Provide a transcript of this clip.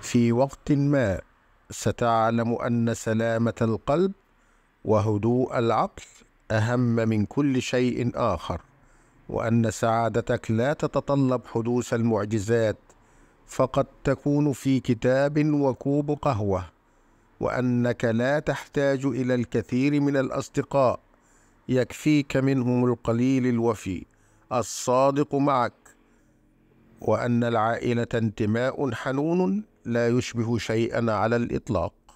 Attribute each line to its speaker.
Speaker 1: في وقت ما ستعلم أن سلامة القلب وهدوء العقل أهم من كل شيء آخر وأن سعادتك لا تتطلب حدوث المعجزات فقد تكون في كتاب وكوب قهوة وأنك لا تحتاج إلى الكثير من الأصدقاء يكفيك منهم القليل الوفي الصادق معك وأن العائلة انتماء حنون لا يشبه شيئا على الإطلاق